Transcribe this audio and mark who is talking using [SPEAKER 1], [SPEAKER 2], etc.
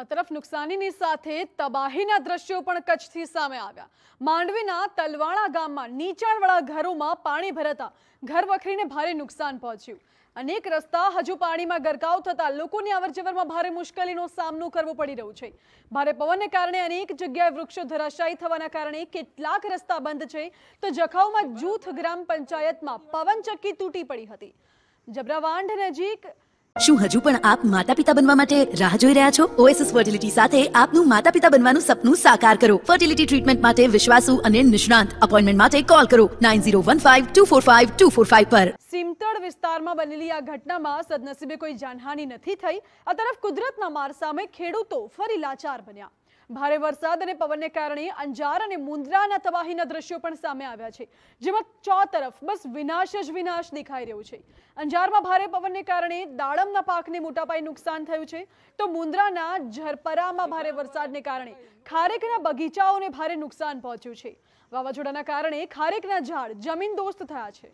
[SPEAKER 1] આ તરફ નુકસાનીની સાથે તબાહીના દ્રશ્યો પણ કચ્છથી સામે આવ્યા માંડવીના તલવાણા ગામમાં નીચાણવાળા ઘરોમાં પાણી ભરાતા ઘર વખરીને ભારે નુકસાન પહોંચ્યું અનેક રસ્તા હજુ પાણીમાં ગરકાવ થતા લોકોની અવરજવરમાં ભારે મુશ્કેલીનો સામનો કરવો પડી રહ્યો છે ભારે પવનને કારણે અનેક જગ્યાએ વૃક્ષો ધરાશાયી થવાના કારણે કેટલાક રસ્તા બંધ છે તો જખાઉમાં જૂથ ગ્રામ પંચાયતમાં પવનચક્કી તૂટી પડી હતી જબરાવાંઢ નજીક
[SPEAKER 2] શું હજુ પણ આપ માતા પિતા બનવા માટે રાહ જોઈ રહ્યા છો ઓએસએસ ફર્ટિલિટી સાથે આપનું માતા પિતા બનવાનું સપનું સાકાર કરો ફર્ટિલિટી ટ્રીટમેન્ટ માટે વિશ્વાસુ અને નિષ્ણાંત અપોઇન્ટમેન્ટ માટે કોલ કરો nine zero one five two four five two four five પર
[SPEAKER 1] સિમતળ વિસ્તારમાં બનેલી આ ઘટનામાં સદનસીબે કોઈ જાનહાનિ નથી થઈ આ તરફ કુદરતના માર સામે ખેડૂતો ફરી લાચાર બન્યા ભારે વરસાદ અને પવનને કારણે અંજાર અને મુંદ્રાના તબાહીના દ્રશ્યો પણ સામે આવ્યા છે જેમાં ચો તરફ બસ વિનાશ જ વિનાશ દેખાઈ રહ્યો છે અંજારમાં ભારે પવનને કારણે દાડમના પાકને મોટાપાયે નુકસાન થયું છે તો મુંદ્રાના ઝરપરામાં ભારે વરસાદને કારણે ખારેકના બગીચાઓને ભારે નુકસાન પહોંચ્યું છે વાવાઝોડાના કારણે ખારેકના ઝાડ જમીન દોસ્ત થયા છે